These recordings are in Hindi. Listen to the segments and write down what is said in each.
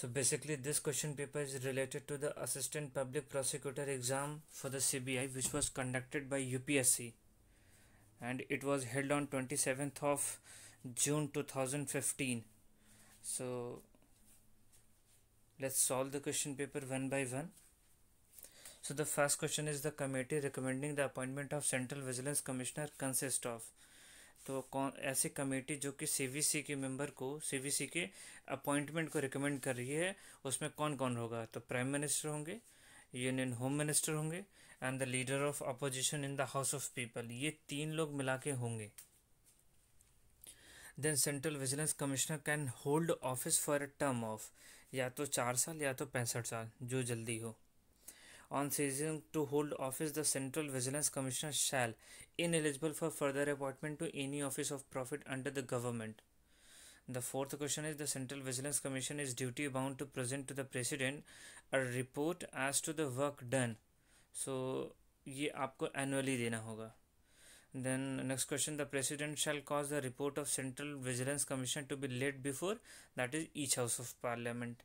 So basically this question paper is related to the Assistant Public Prosecutor exam for the CBI which was conducted by UPSC and it was held on 27th of June 2015. So let's solve the question paper one by one. So the first question is the committee recommending the appointment of Central Vigilance Commissioner consists of तो कौन ऐसी कमेटी जो कि सीवीसी के मेंबर को सीवीसी के अपॉइंटमेंट को रिकमेंड कर रही है उसमें कौन कौन होगा तो प्राइम मिनिस्टर होंगे यूनियन होम मिनिस्टर होंगे and the leader of opposition in the house of people ये तीन लोग मिला के होंगे then central vigilance commissioner can hold office for a term of या तो चार साल या तो पैंसठ साल जो जल्दी हो on ceasing to hold office, the Central Vigilance Commissioner shall ineligible for further appointment to any office of profit under the government. The fourth question is the Central Vigilance Commission is duty bound to present to the President a report as to the work done. So, ये आपको annually देना होगा. Then next question the president shall cause the report of Central Vigilance Commission to be laid before that is each House of Parliament.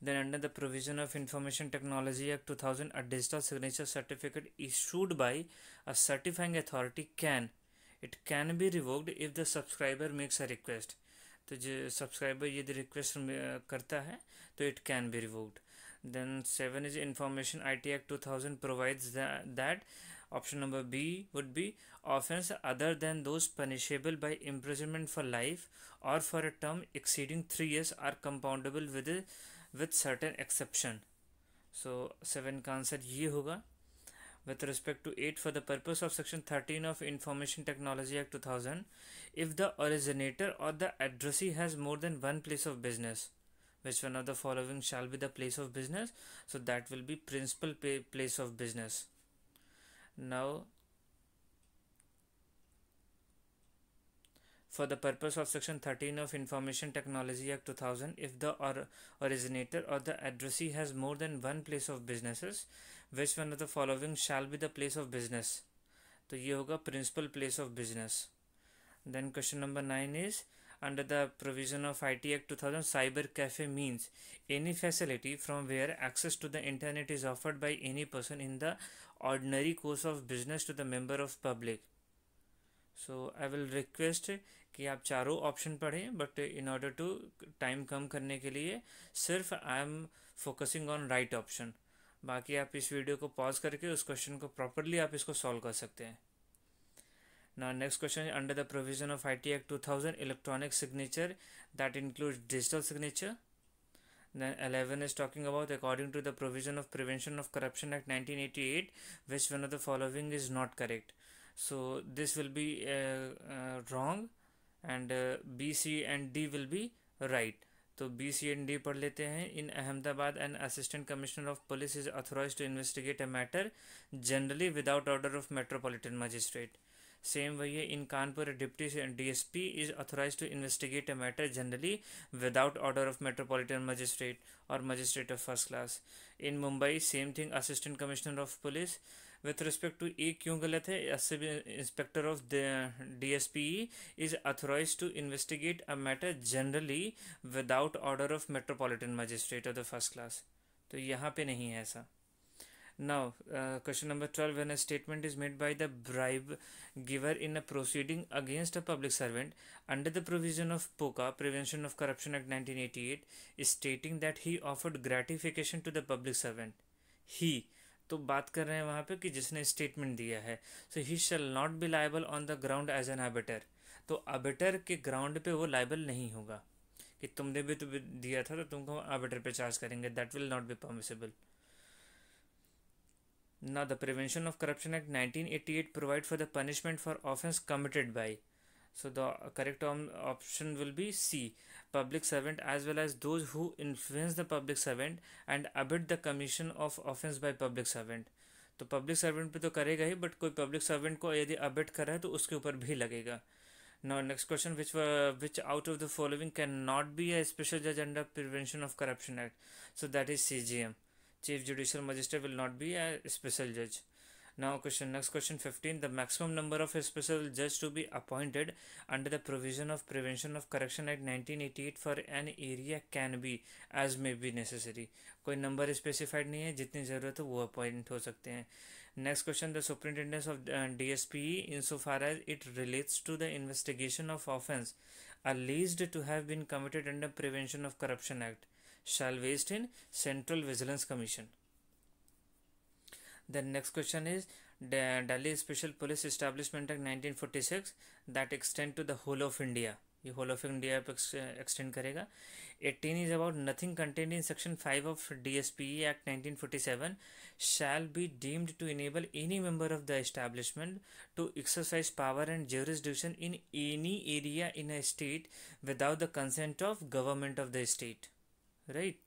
Then under the provision of Information Technology Act 2000, a digital signature certificate issued by a certifying authority can it can be revoked if the subscriber makes a request. subscriber जो सब्सक्राइबर request रिक्वेस्ट करता है तो it can be revoked. then 7 is information IT Act 2000 provides that, that option number B would be offense other than those punishable by imprisonment for life or for a term exceeding 3 years are compoundable with the with certain exception so 7 का आंसर ये होगा with respect to 8 for the purpose of section 13 of information technology act 2000 if the originator or the addressee has more than one place of business which one of the following shall be the place of business so that will be principal place of business now for the purpose of section 13 of information technology act 2000 if the or originator or the addressee has more than one place of businesses which one of the following shall be the place of business तो yoga principal place of business then question number 9 is under the provision of IT Act 2000 cyber cafe means any facility from where access to the internet is offered by any person in the ordinary course of business to the member of public so I will request कि आप चारों ऑप्शन पढ़ें but in order to time कम करने के लिए सिर्फ I am focusing on right option बाकी आप इस वीडियो को पॉज करके उस क्वेश्चन को प्रॉपरली आप इसको सॉल्व कर सकते हैं ना next question under the provision of I T act two thousand electronic signature that includes digital signature then eleven is talking about according to the provision of prevention of corruption act nineteen eighty eight which one of the following is not correct so this will be uh, uh, wrong and uh, B C and D will be right तो बी सी एंड डी पढ़ लेते हैं in Ahmedabad an assistant commissioner of police is authorise to investigate a matter generally without order of metropolitan magistrate same वही है in Kanpur deputy D S P is authorise to investigate a matter generally without order of metropolitan magistrate और magistrate of first class in Mumbai same thing assistant commissioner of police with respect to A क्यों गलत है inspector of D S P is authorise to investigate a matter generally without order of metropolitan magistrate of the first class तो यहाँ पे नहीं है ऐसा now question number twelve when a statement is made by the bribe giver in a proceeding against a public servant under the provision of POCA prevention of corruption act nineteen eighty eight is stating that he offered gratification to the public servant ही तो बात कर रहे हैं वहाँ पे कि जिसने स्टेटमेंट दिया है so he shall not be liable on the ground as an abettor तो अबेटर के ग्राउंड पे वो लाइबल नहीं होगा कि तुमने भी तो दिया था तो तुमको अबेटर पे चार्ज करेंगे that will not be permissible ना the prevention of corruption act nineteen eighty eight provide for the punishment for offence committed by so the correct option will be C public servant as well as those who influence the public servant and abet the commission of offence by public servant तो पब्लिक सर्वेंट पे तो करेगा ही बट कोई पब्लिक सर्वेंट को यदि अबेट कर रहा है तो उसके ऊपर भी लगेगा now next question which which out of the following can not be a special जज under prevention of corruption act so that is C G M chief judicial magistrate will not be a special जज Now question next question 15 the maximum number of special judge to be appointed under the provision of prevention of correction act 1988 for an area can be as may be necessary कोई नंबर स्पेसिफाइड नहीं है जितनी ज़रूरत हो वो अपॉइंट हो सकते हैं next question the superintendence of D S P in so far as it relates to the investigation of offence alleged to have been committed under prevention of corruption act shall waste in central vigilance commission The next question is Delhi Special Police Establishment Act 1946 that extend to the whole of India. ये होल ऑफ इंडिया पे एक्सटेंड करेगा 18 is about nothing content in section 5 of DSP act 1947 shall be deemed to enable any member of the establishment to exercise power and jurisdiction in any area in a state without the consent of government of the state right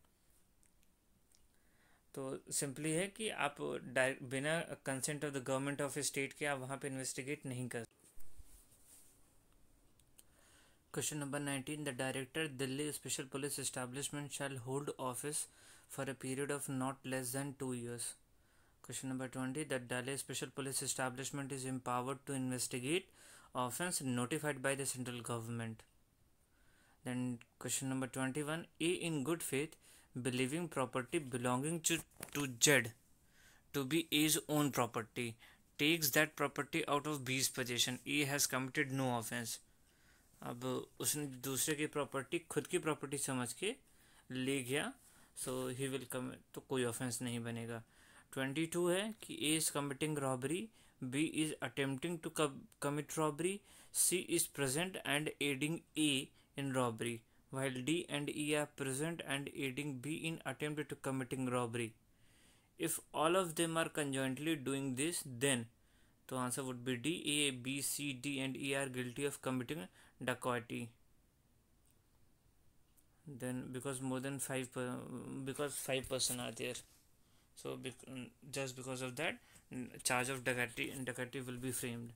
तो सिंपली है कि आप डायरेक्ट बिना consent of the government of state के आप वहाँ पे इन्वेस्टिगेट नहीं कर question number nineteen the director Delhi special police establishment shall hold office for a period of not less than two years question number twenty the Delhi special police establishment is to investigate offence notified by the central government government. Question number twenty one A in good faith believing property belonging to to Z to be his own property takes that property out of B's possession he has committed no offence अब उसने दूसरे की प्रॉपर्टी खुद की प्रॉपर्टी समझ के ले गया सो ही विल कम तो कोई ऑफेंस नहीं बनेगा ट्वेंटी टू है कि A is committing robbery B is attempting to commit robbery C is present and aiding A in robbery while D and E are present and aiding B in attempt to committing robbery. If all of them are conjointly doing this, then the answer would be D, A, B, C, D and E are guilty of committing dacoity. Then because more than 5 per, because 5 person are there. So bec mm, just because of that mm, charge of dacoity dacoity will be framed.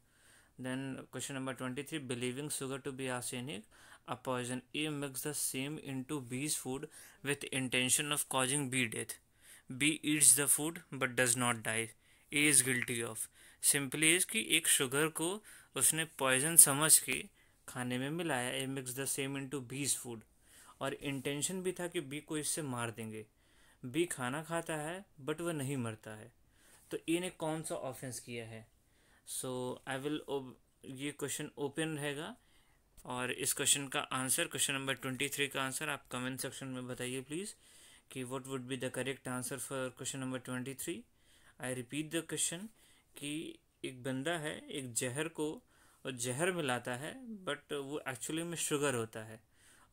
Then question number 23 believing sugar to be arsenic a poison a mix the same into b's food with intention of causing b death b eats the food but does not die a is guilty of simply is कि एक शुगर को उसने पॉइजन समझ के खाने में मिलाया A mix the same into B's food और इंटेंशन भी था कि बी को इससे मार देंगे बी खाना खाता है बट वह नहीं मरता है तो ए ने कौन सा ऑफेंस किया है सो आई विल ये क्वेश्चन ओपन रहेगा और इस क्वेश्चन का answer question number twenty three का आंसर आप कमेंट सेक्शन में बताइए प्लीज़ कि what would be the correct answer for question number twenty three I repeat the question कि एक बंदा है एक जहर को जहर मिलाता है बट वो एक्चुअली में शुगर होता है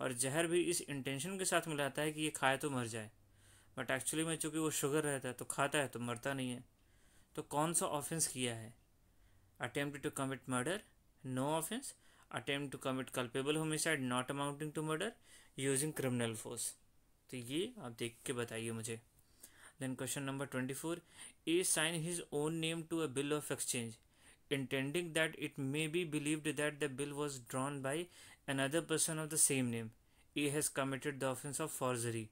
और जहर भी इस इंटेंशन के साथ मिलाता है कि ये खाए तो मर जाए बट एक्चुअली में चूँकि वो शुगर रहता है तो खाता है तो मरता नहीं है तो कौन सा ऑफेंस किया है attempt to commit murder no offence attempt to commit culpable homicide not amounting to murder using criminal force तो ये आप देख के बताइए मुझे then question number twenty four A signs his own name to a bill of exchange intending that it may be believed that the bill was drawn by another person of the same name A has committed the offence of forgery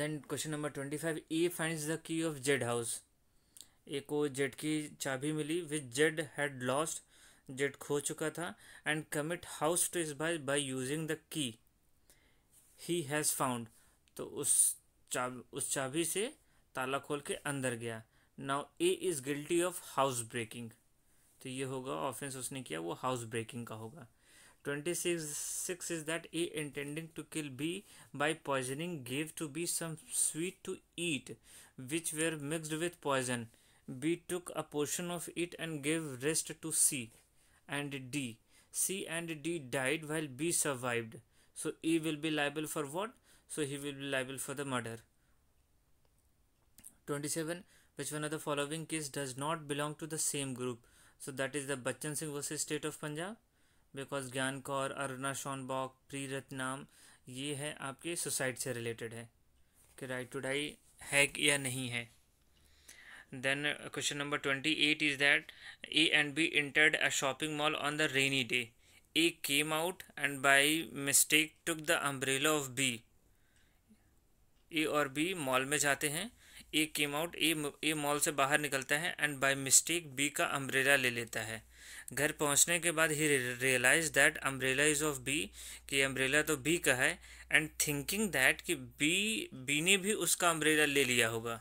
then question number twenty five A find the key of Z house A को जेड की चाबी मिली with Z had lost Z खो चुका था and commit house to is भाई by using the key he has found तो उस चाब उस चाबी से ताला खोल के अंदर गया now A is guilty of house breaking तो ये होगा ऑफेंस उसने किया वो हाउस ब्रेकिंग का होगा twenty six six is that A intending to kill B by poisoning gave to B some sweet to eat which were mixed with poison B took a portion of it and give rest to C and D. C and D died while B survived. So E will be liable for what? So he will be liable for the murder. 27. Which one of the following case does not belong to the same group? So that is the Bachchan Singh versus State of Punjab because Gian Kaur Aruna Shanbaug P Rathinam ये है आपके सुसाइड से रिलेटेड है कि राइट टू डाई है या नहीं है then uh, question number 28 is that a and b entered a shopping mall on the rainy day a came out and by mistake took the umbrella of b a or b mall में जाते हैं a came out a a mall से बाहर निकलता है and by mistake b का umbrella ले लेता है घर पहुंचने के बाद ही realise that umbrella is of B कि अम्ब्रेला तो बी का है एंड थिंकिंग दैट कि बी बी ने भी उसका अम्ब्रेला ले लिया होगा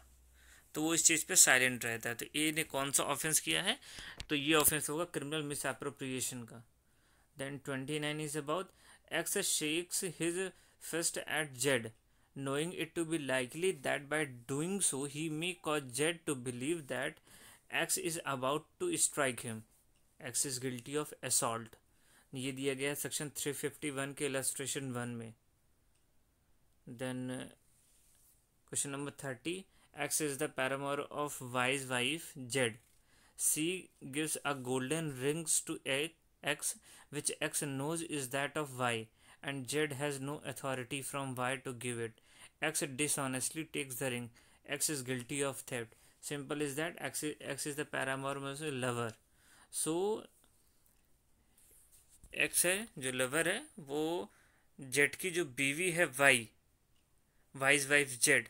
तो वो इस चीज़ पे साइलेंट रहता है तो ए ने कौन सा ऑफेंस किया है तो ये ऑफेंस होगा क्रिमिनल मिस अप्रोप्रिएशन का then twenty nine is about X shakes his first at Z knowing it to be likely that by doing so he may cause Z to believe that X is about to strike him X is guilty of assault ये दिया गया है सेक्शन थ्री फिफ्टी वन के इलास्ट्रेशन वन में then question number thirty X is the paramour of Y's wife Z. C gives a golden rings to X, which X knows is that of Y, and Z has no authority from Y to give it. X dishonestly takes the ring. X is guilty of theft. Simple is that X is, X is the paramour lover. So X है जो लवर है वो जेड की जो बीवी है वाई वाइज वाइफ जेड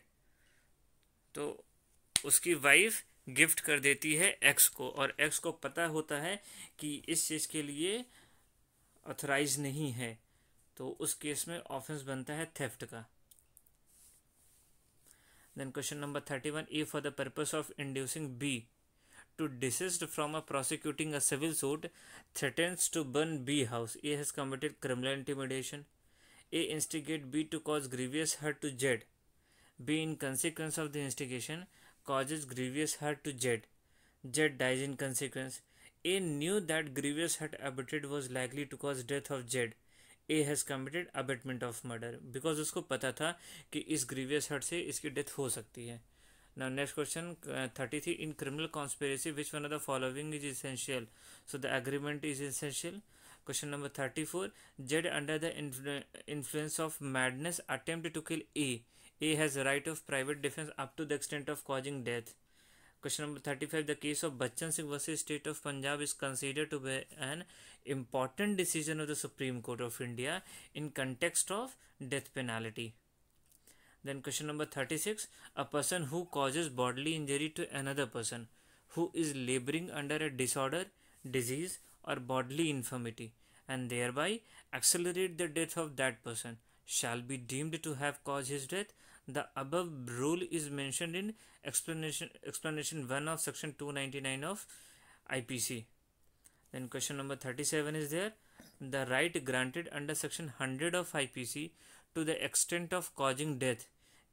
तो उसकी वाइफ गिफ्ट कर देती है एक्स को और एक्स को पता होता है कि इस चीज़ के लिए ऑथराइज नहीं है तो उस केस में ऑफेंस बनता है थेफ्ट का then question number thirty one A for the purpose of inducing B to desist from a prosecuting a civil suit threatens to burn B house A has committed criminal intimidation A instigate B to cause grievous hurt to Z B in consequence of the instigation causes grievous hurt to Z Z dies in consequence A knew that grievous hurt abetted was likely to cause death of Z A has committed abetment of murder because उसको पता था कि इस ग्रीवियस हर्ट से इसकी डेथ हो सकती है ना next question thirty three in criminal conspiracy which one of the following is essential so the agreement is essential question number thirty four Z under the influence of madness attempt to kill A He has a right of private defense up to the extent of causing death. Question number 35 The case of Bachchan Singh versus State of Punjab is considered to be an important decision of the Supreme Court of India in context of death penalty. Then question number 36 A person who causes bodily injury to another person who is laboring under a disorder, disease, or bodily infirmity and thereby accelerate the death of that person shall be deemed to have caused his death the above rule is mentioned in explanation explanation 1 of section 299 of IPC. Then question number 37 is there. The right granted under section 100 of IPC to the extent of causing death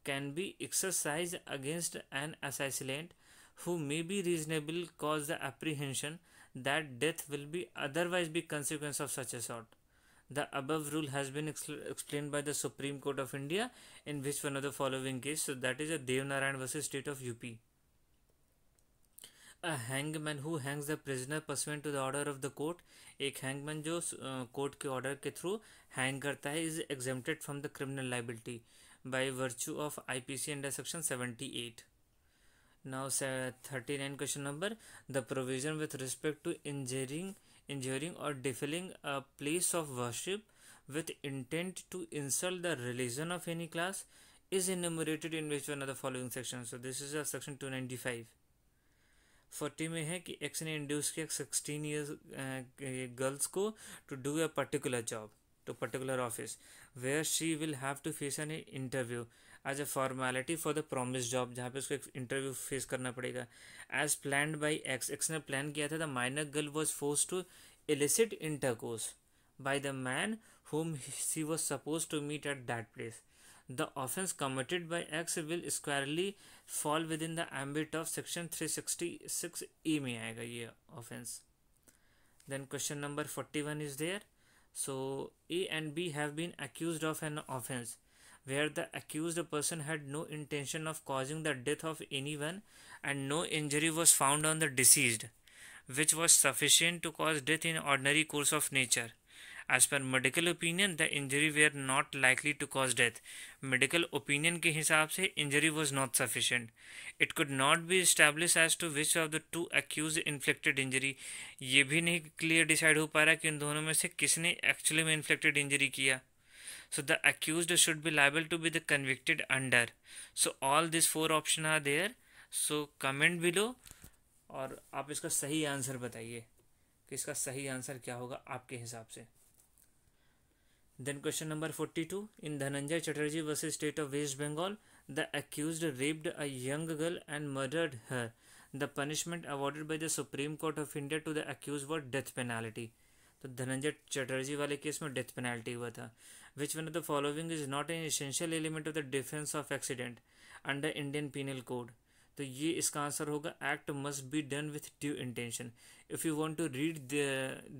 can be exercised against an assailant who may be reasonable cause the apprehension that death will be otherwise be consequence of such a sort the above rule has been explained by the Supreme Court of India in which one of the following case so that is a Dev Narayan versus state of UP a hangman who hangs the prisoner pursuant to the order of the court a hangman jo uh, court ke order through hang karta hai is exempted from the criminal liability by virtue of IPC under section 78 now 39 question number the provision with respect to injuring injuring or defiling a place of worship with intent to insult the religion of any class is enumerated in which one of the following sections so this is a section 295 40 में है कि एक्स ने इंड्यूस किया 16 इयर्स uh, eh, to को a particular job to particular office where she will have to face an interview. As A formality for the promise job जहाँ पे उसको एक इंटरव्यू फेस करना पड़ेगा as plan by X X ने प्लान किया था the minor girl was force to elicit intercourse by the man whom she was suppose to meet at that place the offence committed by X will squarely fall within the ambit of section three sixty six A में आएगा ये offence then question number forty one is there so A and B have been accuse of an offence where the accused person had no intention of causing the death of anyone and no injury was found on the deceased, which was sufficient to cause death in ordinary course of nature. As per medical opinion, the injury were not likely to cause death. Medical opinion के हिसाब से injury was not sufficient. It could not be established as to which of the two accused inflicted injury. ये भी नहीं clear decide हो पा रहा कि इन दोनों में से किसने actually में inflicted injury किया. so the accused should be liable to be the convicted under so all these four option are there so comment below और आप इसका सही आंसर बताइए कि इसका सही आंसर क्या होगा आपके हिसाब से then question number forty two in Dhananjay Chatterjee versus state of West Bengal the accuse raped a young girl and murdered her the punishment awarded by the supreme court of India to the accuse was death penalty तो धनंजय चटर्जी वाले केस में डेथ पेनाल्टी हुआ था which one of the following is not an essential element of the defense of accident under indian penal code तो ये इसका आंसर होगा act must be done with due intention if you want to read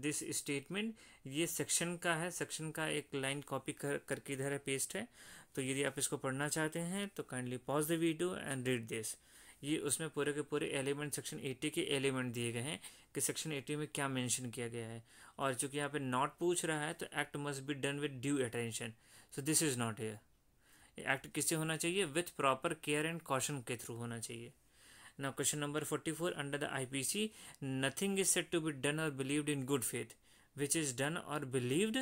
this statement ये सेक्शन का है सेक्शन का एक लाइन कॉपी कर करके इधर है पेस्ट है तो यदि आप इसको पढ़ना चाहते हैं तो kindly pause the video and read this ये उसमें पूरे के पूरे एलिमेंट सेक्शन एटी के एलिमेंट दिए गए हैं कि सेक्शन एटी में क्या मेंशन किया गया है और चूंकि यहाँ पे नॉट पूछ रहा है तो act must be done with due attention so this is not here act किससे होना चाहिए with proper care and caution के थ्रू होना चाहिए ना question number forty four under the I P C nothing is set to be done or believed in good faith which is done or believed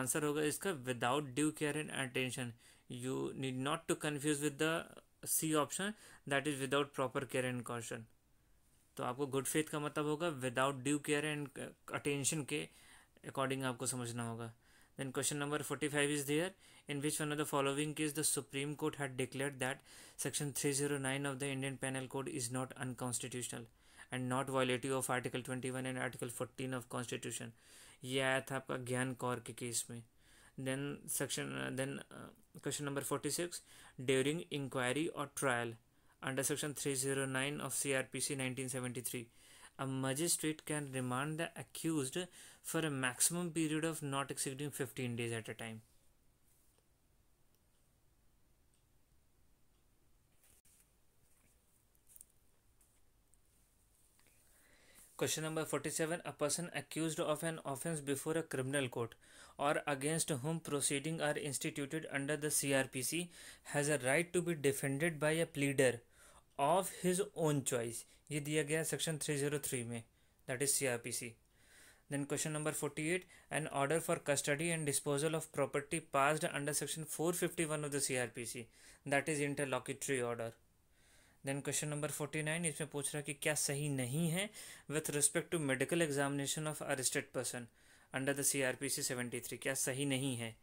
answer होगा इसका without due care and attention you need not to confuse with the C option that is without proper care and caution तो आपको गुड फेथ का मतलब होगा without due care and attention के अकॉर्डिंग आपको समझना होगा then question number forty five is there in which one of the following case the supreme Court had declare that section three zero nine of the Indian penal code is not unconstitutional and not violative of article twenty one and article fourteen of constitution ये आया था आपका ज्ञान कौर के केस में then section then question number forty six during inquiry or trial under section 309 of CRPC 1973. A magistrate can remand the accused for a maximum period of not exceeding 15 days at a time. Question number 47 A person accused of an offense before a criminal court or against whom proceeding are instituted under the C R P C has a right to be defended by a pleader of his own choice ये दिया गया सेक्शन थ्री जीरो थ्री में that is C R P C then question number forty eight an order for custody and disposal of property passed under section four fifty one of the C R P C that is इंटरलॉकिटरी order then question number forty nine इसमें पूछ रहा है कि क्या सही नहीं है with respect to medical examination of arrested person under the C R P C seventy three क्या सही नहीं है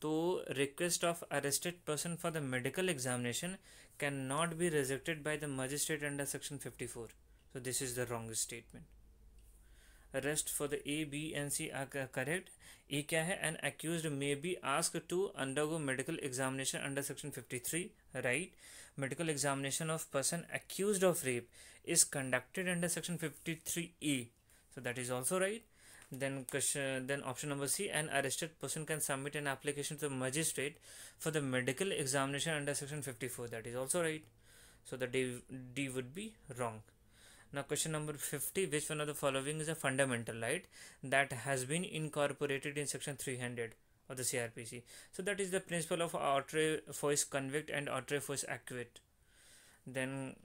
तो request of arrested person for the medical examination can not be rejected by the magistrate under section fifty four so this is the wrong statement arrest for the A B and C are correct ए क्या है an accuse may be ask to undergo medical examination under section fifty three right medical examination of person accuse of rape is conducted under section fifty three A so that is also right then question then option number c an arrested person can submit an application to the magistrate for the medical examination under section 54 that is also right so the d, d would be wrong now question number 50 which one of the following is a fundamental right that has been incorporated in section 300 of the crpc so that is the principle of outre force convict and outre force acquit then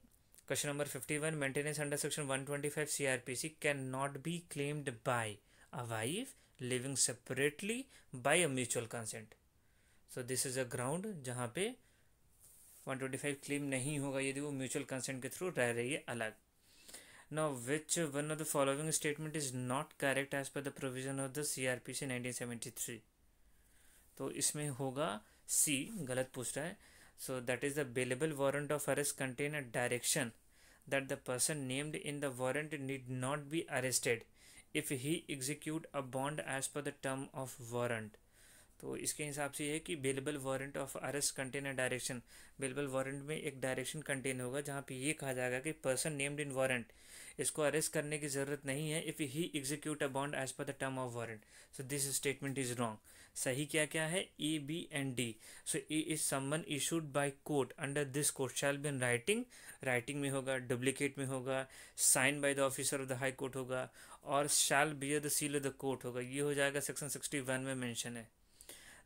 question number 51 maintenance under section 125 crpc cannot be claimed by a wife living separately by a mutual consent. So this is a ground जहाँ पे 125 क्लेम नहीं होगा यदि वो म्यूचुअल कंसेंट के थ्रू रह रही है अलग now which one of the following statement is not correct as per the provision of the C R P C nineteen seventy three तो इसमें होगा सी गलत पूछ रहा है so that is the bailable warrant of arrest contain a direction that the person named in the warrant need not be arrested if he execute a bond as per the term of warrant तो इसके हिसाब से यह है कि bailable warrant of arrest contain a direction bailable warrant में एक डायरेक्शन कंटेन होगा जहाँ पे ये कहा जाएगा कि पर्सन नेम्ड इन वारंट इसको अरेस्ट करने की ज़रूरत नहीं है if he execute a bond as per the term of warrant so this statement is wrong सही क्या क्या है A B and D so A is summon issued by court under this court shall be writing writing में होगा डुप्लीकेट में होगा sign by the officer of the high court होगा और shall bear the seal of the court होगा ये हो जाएगा सेक्शन सिक्सटी वन में मैंशन है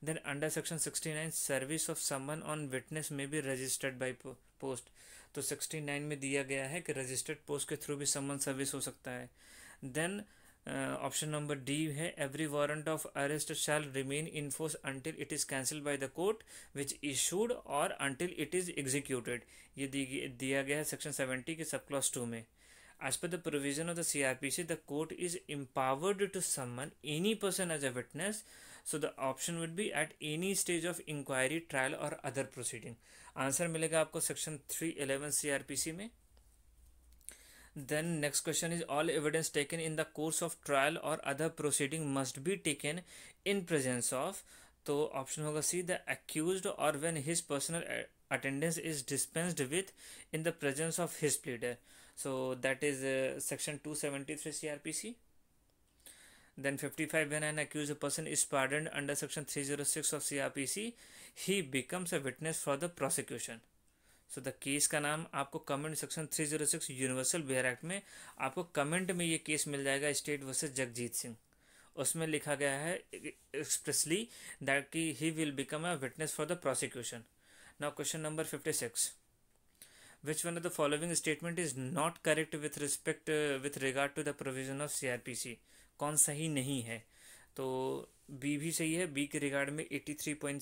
then under section sixty nine service of summon on witness में भी रजिस्टर्ड बाई पोस्ट तो सिक्सटी नाइन में दिया गया है कि रजिस्टर्ड पोस्ट के थ्रू भी समन सर्विस हो सकता है देन ऑप्शन नंबर डी है every warrant of arrest shall remain in force until it is cancel by the court which issued और अंटिल इट इज़ एग्जीक्यूटेड ये दिया गया है सेक्शन सेवेंटी के सब क्लास टू में as per the provision of the C R P C the court is empowered to summon any person as a witness so the option would be at any stage of inquiry trial और अदर प्रोसीडिंग आंसर मिलेगा आपको section three eleven C R P C में then next question is all evidence taken in the course of trial or other proceeding must be taken in presence of तो ऑप्शन होगा सी द एक्यूज और when his personal attendance is dispensed with in the presence of his pleader so that is section two seventy then 55 when an accused person is pardoned under section 306 of crpc he becomes a witness for the prosecution so the case का नाम आपको comment section 306 universal Bihar act में आपको कमेंट में ये केस मिल जाएगा स्टेट वर्सेज जगजीत सिंह उसमें लिखा गया है एक्सप्रेसली दैट कि he will become a witness for the prosecution now question number fifty six which one of the following statement is not correct with respect with regard to the provision of C कौन सही नहीं है तो बी भी सही है बी के रिगार्ड में 83.6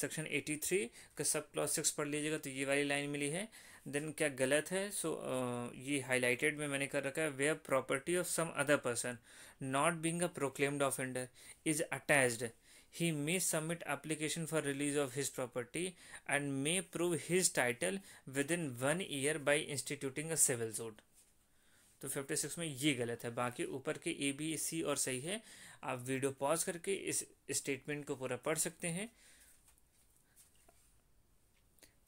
सेक्शन 83 का सब क्लॉस सिक्स पढ़ लीजिएगा तो ये वाली लाइन मिली है देन क्या गलत है सो so, uh, ये हाईलाइटेड में मैंने कर रखा है where property of some other person not being a proclaimed offender is attached may submit application for release of his property and may prove his title within one year by instituting a civil जोड तो फिफ्टी सिक्स में ये गलत है बाकी ऊपर के ए बी सी और सही है आप वीडियो पॉज करके इस स्टेटमेंट को पूरा पढ़ सकते हैं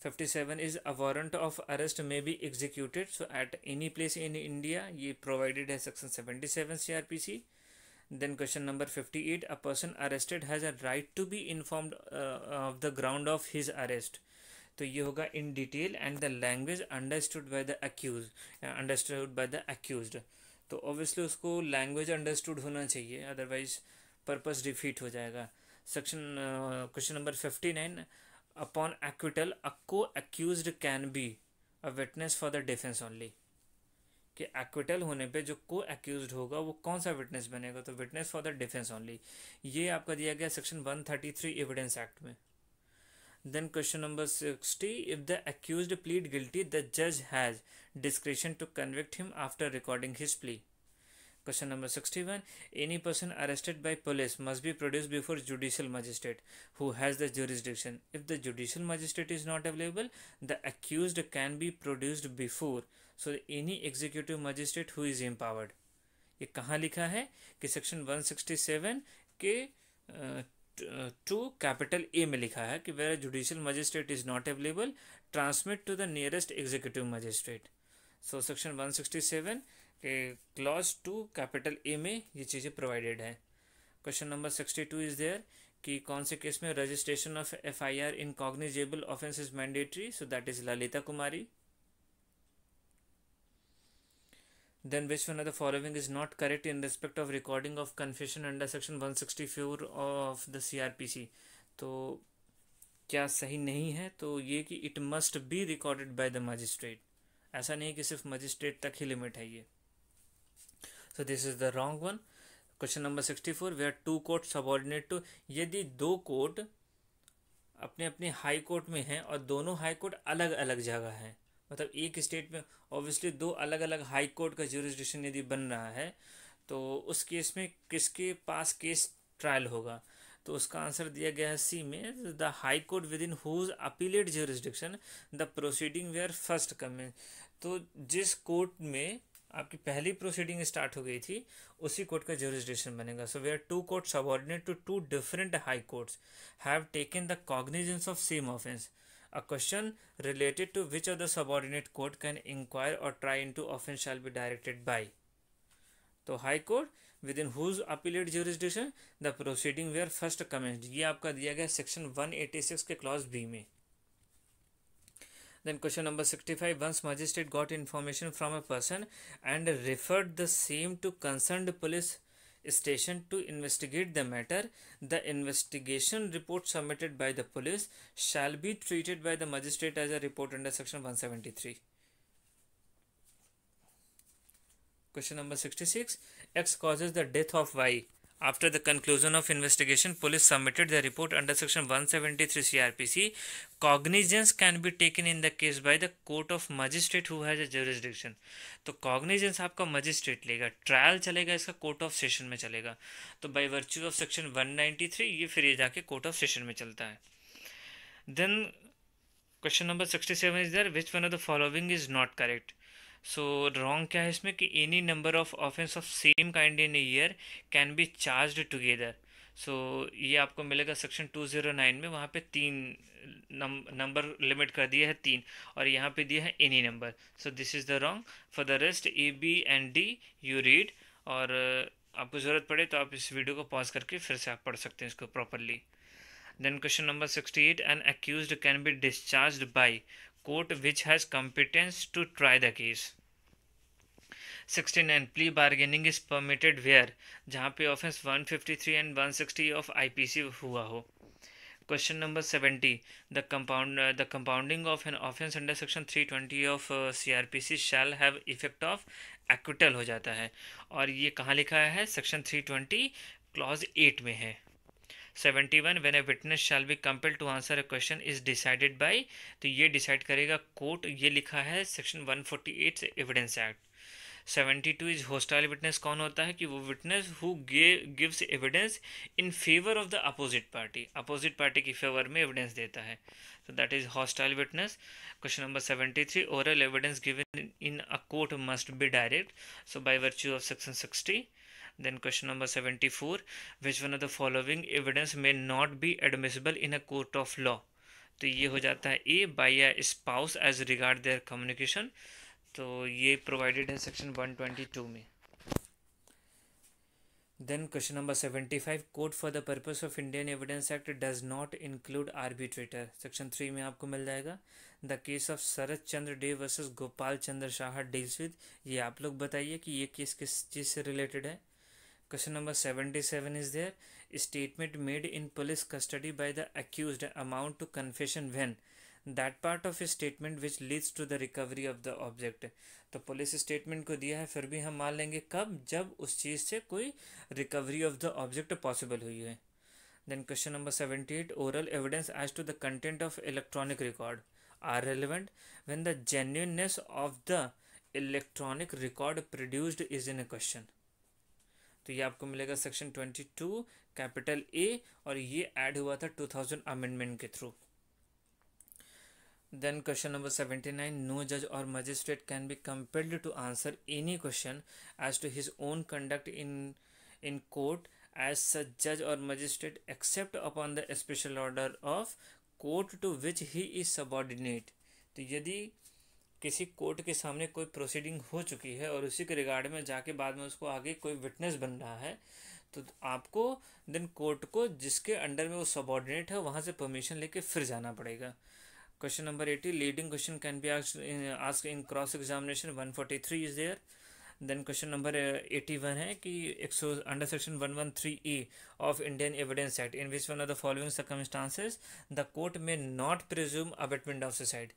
fifty seven is a warrant of arrest may be executed so at any place in India ये प्रोवाइडेड है section seventy seven C R P C then question number fifty eight a person arrested has a right to be inform of the ground of his arrest तो ये होगा in detail and the language understood by the accuse understood by the accused तो ऑब्वियसली उसको लैंग्वेज अंडरस्टूड होना चाहिए अदरवाइज पर्पस डिफीट हो जाएगा section question number fifty nine upon acquittal अको accuse can be a witness for the defence only कि एक्विटल होने पे जो को एक्यूज होगा वो कौन सा विटनेस बनेगा तो witness for the defence only ये आपका दिया गया section one thirty three evidence act में Then question number 60 if the accused plead guilty the judge has discretion to convict him after recording his plea. Question number 61 any person arrested by police must be produced before judicial magistrate who has the jurisdiction. If the judicial magistrate is not available the accused can be produced before so any executive magistrate who is empowered. ye kahan likha hai ki section 167 के टू कैपिटल ए में लिखा है कि where judicial magistrate is not available transmit to the nearest executive magistrate so section 167 के क्लॉज टू कैपिटल ए में ये चीज़ें प्रोवाइडेड हैं question number sixty two is there कि कौन से केस में registration of F I R in cognizable offence is mandatory so that is Lalita Kumari then which one of the following is not correct in respect of recording of confession under section 164 of the CRPC तो क्या सही नहीं है तो ये कि it must be recorded by the magistrate ऐसा नहीं कि सिर्फ मजिस्ट्रेट तक ही लिमिट है ये so this is the wrong one question number sixty four where are two court subordinate to यदि दो कोर्ट अपने अपने हाई कोर्ट में हैं और दोनों हाई कोर्ट अलग अलग जगह हैं मतलब एक स्टेट में ऑब्वियसली दो अलग अलग हाई कोर्ट का जोरिस्डिक्शन यदि बन रहा है तो उस केस में किसके पास केस ट्रायल होगा तो उसका आंसर दिया गया है सी में the high court with in whose appellate jurisdiction the proceeding where first coming तो जिस कोर्ट में आपकी पहली प्रोसीडिंग स्टार्ट हो गई थी उसी कोर्ट का जोरिस्डिक्शन बनेगा so where are two court subordinate to two different high courts have taken the cognizance of same offence A question related to which of the subordinate court can inquire or try into offense shall be directed by. तो high court with in whose appellate jurisdiction the proceeding where first commenced ये आपका दिया गया सेक्शन 186 के क्लॉज बी में then question number 65 once magistrate got information from a person and referred the same to concerned police station to investigate the matter. The investigation report submitted by the police shall be treated by the magistrate as a report under section 173. Question number 66 X causes the death of Y. After the conclusion of investigation, police submitted the report under section One Seventy Three CRPC. Cognizance can be taken in the case by the court of magistrate who has a jurisdiction. तो cognizance आपका magistrate लेगा trial चलेगा इसका court of session में चलेगा तो by virtue of section One Ninety 193 ये फिर ये जाके court of session में चलता है Then question number sixty seven is there which one of the following is not correct? So so, wrong क्या है इसमें कि any number of offence of same kind in year can be charge together so ये आपको मिलेगा सेक्शन टू जीरो नाइन में वहाँ पे तीन नंबर लिमिट कर दिया है तीन और यहाँ पे दिया है any number so this is the wrong for the rest A B and D you read और uh, आपको ज़रूरत पड़े तो आप इस वीडियो को पॉज करके फिर से आप पढ़ सकते हैं इसको properly then question number sixty eight an accuse can be discharge by court which has competence to try the case 69 plea bargaining is permitted where जहाँ पे ऑफेंस 153 एंड 160 ऑफ आईपीसी हुआ हो question number 70 the compound the compounding of an offence under section 320 of CRPC shall have effect of acquittal हो जाता है और ये कहाँ लिखा है सेक्शन 320 क्लॉज 8 में है 71 when a witness shall be compelled to answer a question is decided by तो ये डिसाइड करेगा कोर्ट ये लिखा है section 148 evidence act 72 is hostile witness कौन होता है कि वो witness who gives evidence in favour of the opposite party opposite party की फेवर में एविडेंस देता है so that is hostile witness question number 73 oral evidence given in a court must be direct so by virtue of section sixty Then question number 74. Which one of the following evidence may not be admissible in a court of law? तो ये हो जाता है A by a spouse as regard their communication तो ये प्रोवाइडेड है सेक्शन टू में then question number seventy five court for the purpose of Indian evidence act does not include arbitrator section three में आपको मिल जाएगा the case of Sharad Chandra Dey versus Gopal Chandra Shah deals with ये आप लोग बताइए कि ये केस किस चीज़ से रिलेटेड है Question number 77 is there. Statement made in police custody by the accused amount to confession when that part of statement which leads to the recovery of the object तो पुलिस स्टेटमेंट को दिया है फिर भी हम मान लेंगे कब जब उस चीज़ से कोई recovery of the object possible हुई है then question number seventy eight oral evidence as to the content of electronic record are relevant when the genuineness of the electronic record produced is in a question तो ये आपको मिलेगा section twenty two capital A और ये ऐड हुआ था टू थाउजेंड अमेंडमेंट के through then question number seventy nine no जज और magistrate can be compelled to answer any question as to his own conduct in in court as such जज और magistrate except upon the special order of court to which he is subordinate तो यदि किसी कोर्ट के सामने कोई प्रोसीडिंग हो चुकी है और उसी के रिगार्ड में जाके बाद में उसको आगे कोई विटनेस बन रहा है तो आपको देन कोर्ट को जिसके अंडर में वो सबॉर्डिनेट है वहाँ से परमिशन लेके फिर जाना पड़ेगा question number eighty leading question can be ask in cross examination one forty three is there then question number eighty one है कि एक सौ under section one one three E of Indian evidence act in which one of the following circumstances the court may not presume abetment of suicide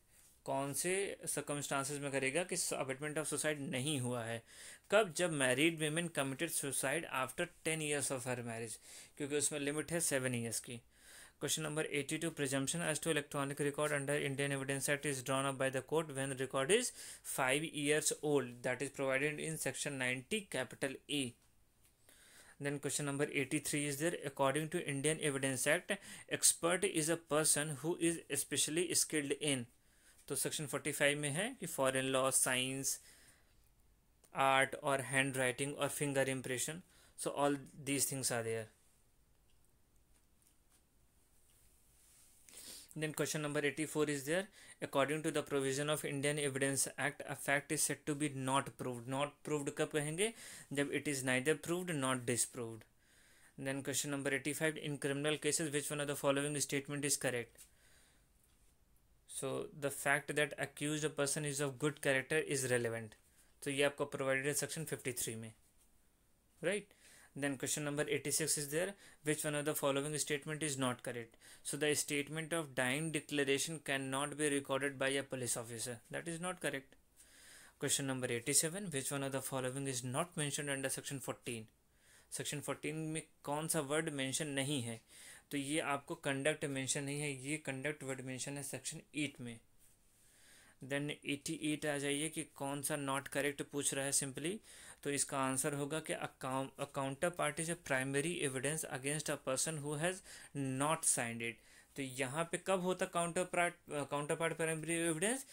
कौन से सर्कमस्टांसिस में करेगा कि अबेटमेंट ऑफ सुसाइड नहीं हुआ है कब जब married women committed suicide after ten years of her marriage क्योंकि उसमें लिमिट है सेवन ईयर्स की question number eighty two presumption as to electronic record under Indian evidence act is drawn up by the court when record is five years old that is provided in section ninety capital A then question number 83 is there according to indian evidence act expert is a person who is specially skilled in तो सेक्शन फाइव में है कि फॉरेन लॉ साइंस आर्ट और हैंड राइटिंग और finger impression so all these things are there then question number eighty four is there according to the provision of Indian evidence act a fact is set to be not prove not proved कब कहेंगे जब it is neither prove not disproved then question number eighty five in criminal cases which one of the following statement is correct so the fact that accused a person is of good character is relevant तो ये आपको प्रोवाइडेड है सेक्शन 53 में right then question number 86 is there which one of the following statement is not correct so the statement of dying declaration can not be recorded by a police officer that is not correct question number 87 which one of the following is not mention under section 14 section 14 में कौन सा वर्ड मेंशन नहीं है तो ये आपको कंडक्ट मेंशन नहीं है ये कंडक्ट वर्ड मेंशन है सेक्शन एट में देन एटी एट आ जाइए कि कौन सा नॉट करेक्ट पूछ रहा है सिंपली तो इसका आंसर होगा कि a counter party is primary evidence against a person who has not signed it तो यहाँ पे कब होता counterpart counterpart primary evidence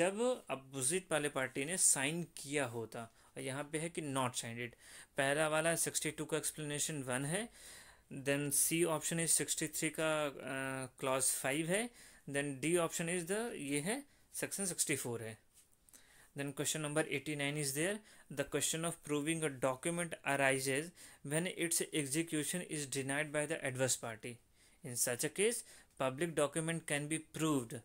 जब अपोजिट वाले पार्टी ने साइन किया होता और यहाँ पे है कि नॉट साइंडेड पहला वाला सिक्सटी टू का एक्सप्लेनेशन वन है then C option is sixty three का क्लास uh, फाइव है then D option is the ये है सेक्शन सिक्सटी फोर है then question number eighty nine is there the question of proving a document arises when its execution is denied by the adverse party in such a case public document can be proved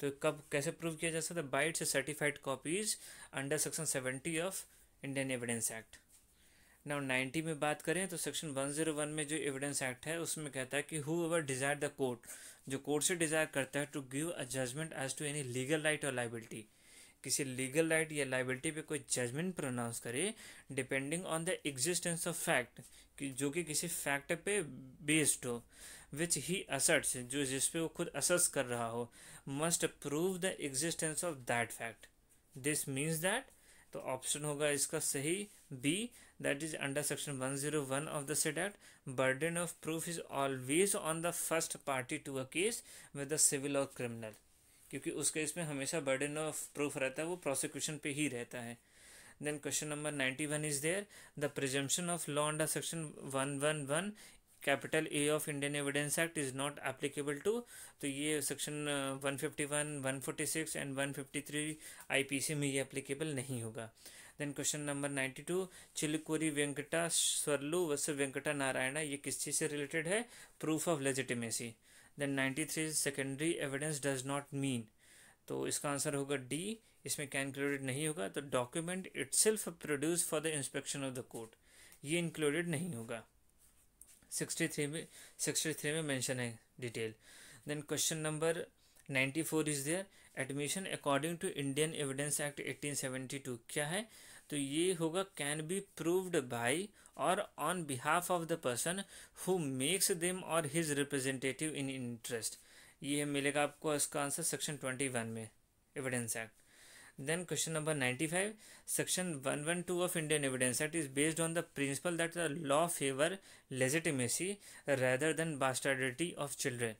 तो कब कैसे प्रूव किया जा सकता है by its certified copies under section seventy of Indian evidence act now 90 में बात करें तो सेक्शन 101 में जो एविडेंस एक्ट है उसमें कहता है कि whoever desire the court जो कोर्ट से डिजायर करता है to give a judgement as to any legal right और लाइबिलिटी किसी लीगल राइट या लाइबिलिटी पे कोई जजमेंट प्रोनाउंस करे depending on the existence of fact कि जो कि किसी फैक्ट पे बेस्ड हो विच ही असर्ट्स जो जिस पे वो खुद असर्स कर रहा हो must prove the existence of that fact this means that तो ऑप्शन होगा इसका सही B that is under section 101 of the SID Act, burden of proof is always on the first party to a case whether civil or criminal क्योंकि उस केस में हमेशा बर्डन ऑफ प्रूफ रहता है वो प्रोसिक्यूशन पे ही रहता है then question number 91 is there the presumption of law under section 111 capital a of indian evidence act is not applicable to तो ये सेक्शन 151 146 एंड 153 आईपीसी में ये एप्लीकेबल नहीं होगा then question number ninety two Chilukuri Venkateswarlu versus Venkata Narayana ये किस चीज़ से रिलेटेड है proof of legitimacy then ninety three secondary evidence does not mean तो इसका आंसर होगा डी इसमें इंक्लूडेड नहीं होगा तो document itself produce for the inspection of the court ये इंक्लूडेड नहीं होगा सिक्सटी थ्री में सिक्सटी थ्री में मैंशन है detail then question number ninety four is there admission according to Indian evidence act eighteen seventy two क्या है तो ये होगा कैन बी प्रूव्ड बाई और on behalf of the person who makes them और हिज रिप्रेजेंटेटिव इन इंटरेस्ट ये मिलेगा आपको इसका आंसर सेक्शन ट्वेंटी वन में evidence act then question number ninety five section one one two of Indian evidence act is based on the principle that the law favour legitimacy rather than bastardity of children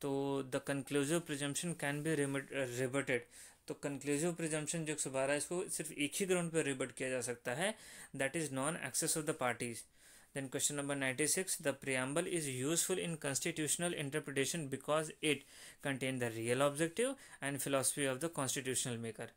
तो the conclusive presumption can be rebutted तो कंक्लूजिव प्रिजम्पन जो सुबह सौ इसको सिर्फ एक ही ग्राउंड पर रिबर्ट किया जा सकता है that is non access of the parties then question number ninety six the preamble is useful in constitutional interpretation because it contain the real objective and philosophy of the constitutional maker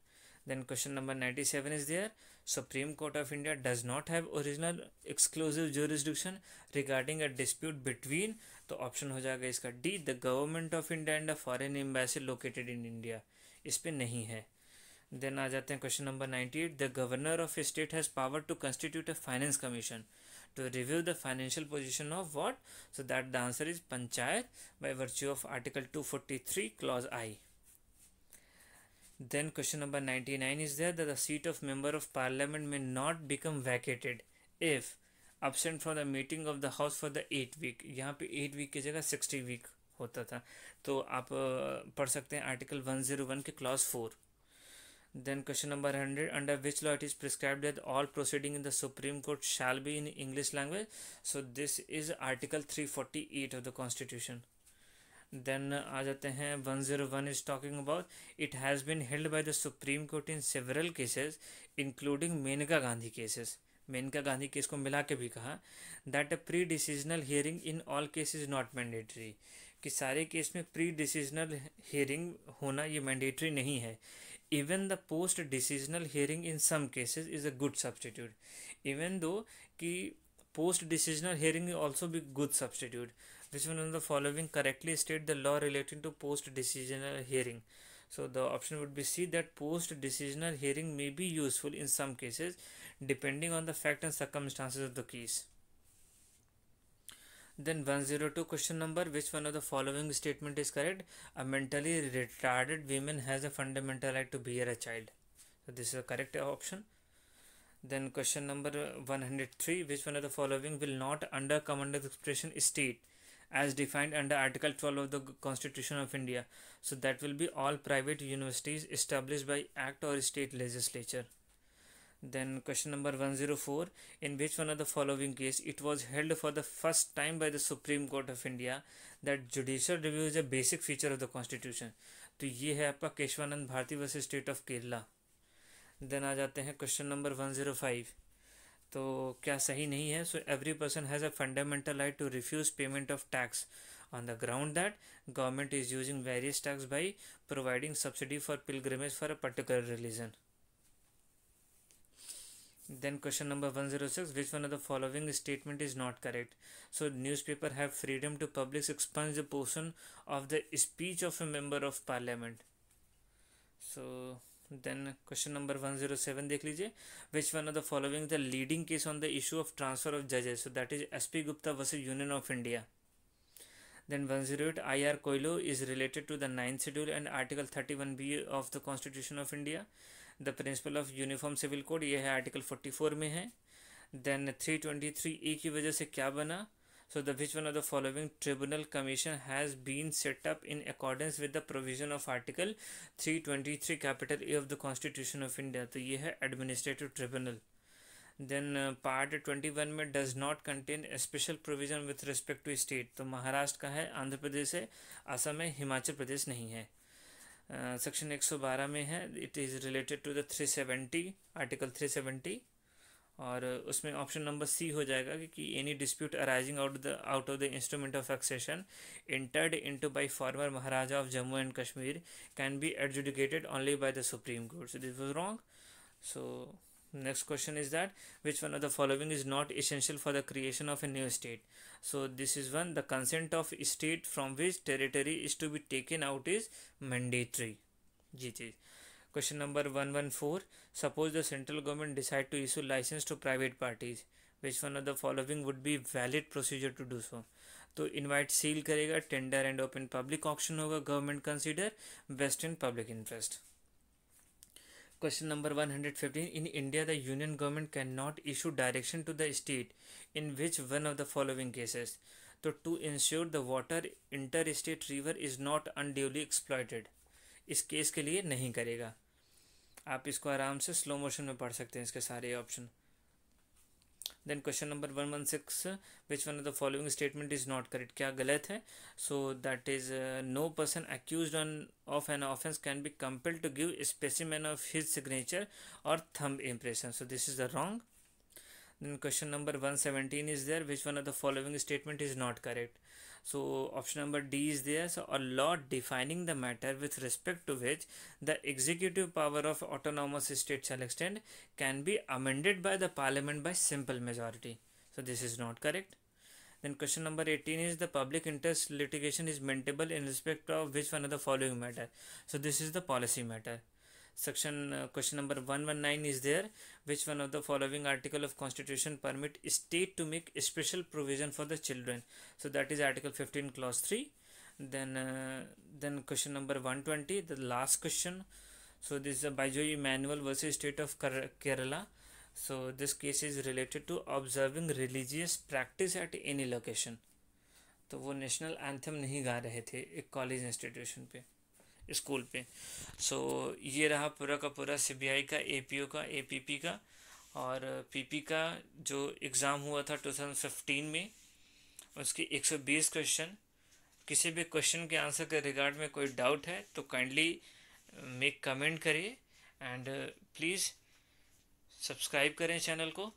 then question number ninety seven is there supreme court of India does not have original exclusive jurisdiction regarding a dispute between तो ऑप्शन हो जाएगा इसका D the government of India and a foreign embassy located in India इस पर नहीं है देन आ जाते हैं question number ninety eight the governor of state has power to constitute a finance commission to review the financial position of what so that the answer is panchayat by virtue of article two forty three clause I then question number ninety nine is there the seat of member of parliament may not become vacated if absent from the meeting of the house for the eight week यहाँ पे एट वीक की जगह सिक्सटी वीक होता था तो आप पढ़ सकते हैं आर्टिकल वन ज़ीरो वन के class four then question number hundred under which law it is prescribe that all proceeding in the supreme court shall be in English language so this is article three forty eight of the constitution then आ जाते हैं one zero one is talking about it has been held by the supreme court in several cases including Maneka Gandhi cases Maneka Gandhi case को मिला के भी कहा that a pre decisional hearing in all case is not mandatory कि सारे केस में प्री डिसीजनल हियरिंग होना ये मैंडेटरी नहीं है even the post decisional hearing in some cases is a good substitute even though कि post decisional hearing also be good substitute this one the following correctly state the law relating to post decisional hearing so the option would be C that post decisional hearing may be useful in some cases depending on the fact and circumstances of the case Then 102 question number which one of the following statement is correct? A mentally retarded woman has a fundamental right to bear a child. So this is a correct option. Then question number 103 which one of the following will not under come under the expression state as defined under article 12 of the constitution of India. So that will be all private universities established by act or state legislature. Then question number 104 In which one of the following case it was held for the first time by the Supreme Court of India that judicial review is a basic feature of the constitution to ye hai aapka keshwanand bharti versus state of kerala then aa jate hain question number 105 to kya sahi nahi hai so every person has a fundamental right to refuse payment of tax on the ground that government is using various tax by providing subsidy for pilgrimage for a particular religion then question number 106 which one of the following statement is not correct so newspaper have freedom to publish expunge the portion of the speech of a member of parliament so then question number 107 देख which one of the following the leading case on the issue of transfer of judges so that is sp gupta versus union of india then 108 ir koilo is related to the 9th schedule and article 31b of the constitution of india the principle of uniform civil code ये है आर्टिकल फोर्टी फोर में है then three twenty three A की वजह से क्या बना so the which one of the following tribunal commission has been set up in accordance with the provision of article three twenty three capital A of the constitution of India तो ये है administrative tribunal then part twenty one में does not contain special provision with respect to state तो महाराष्ट्र का है आंध्र प्रदेश है असम है हिमाचल प्रदेश नहीं है सेक्शन 112 में है it is related to the 370 article 370 और उसमें ऑप्शन नंबर सी हो जाएगा कि, कि any dispute arising out the out of the instrument of accession entered into by former Maharaja of Jammu and Kashmir can be adjudicated only by the supreme court so this was wrong so next question is that which one of the following is not essential for the creation of a new state so this is one the consent of state from which territory is to be taken out is mandatory J. question number 114 suppose the central government decide to issue license to private parties which one of the following would be valid procedure to do so तो इनवाइट सील करेगा tender and open public option होगा government consider best in public interest question number one hundred fifteen in India the union government can not issue direction to the state in which one of the following cases तो to ensure the water inter state river is not unduly exploited इस केस के लिए नहीं करेगा आप इसको आराम से स्लो मोशन में पढ़ सकते हैं इसके सारे option then question number 116 which one of the following statement is not correct kya galat hai so that is uh, no person accused on of an offense can be compelled to give a specimen of his signature or thumb impression so this is the wrong then question number 117 is there. Which one of the following statement is not correct? So option number D is there. So a law defining the matter with respect to which the executive power of autonomous state shall extend can be amended by the parliament by simple majority. So this is not correct. Then question number 18 is the public interest litigation is maintainable in respect of which one of the following matter. So this is the policy matter. section uh, question number 119 is there which one of the following article of constitution permit state to make special provision for the children so that is article 15 clause 3 then uh, then question number 120 the last question so this is a Bijoy Manual versus state of Kerala so this case is related to observing religious practice at any location तो वो नेशनल एंथम नहीं गा रहे थे एक कॉलेज इंस्टीट्यूशन पे स्कूल पे सो so, ये रहा पूरा का पूरा सीबीआई का एपीओ का एपीपी का और पीपी का जो एग्ज़ाम हुआ था टू थाउजेंड फिफ्टीन में उसके बीस क्वेश्चन किसी भी क्वेश्चन के आंसर के रिगार्ड में कोई डाउट है तो काइंडली मेक कमेंट करिए एंड प्लीज़ सब्सक्राइब करें चैनल को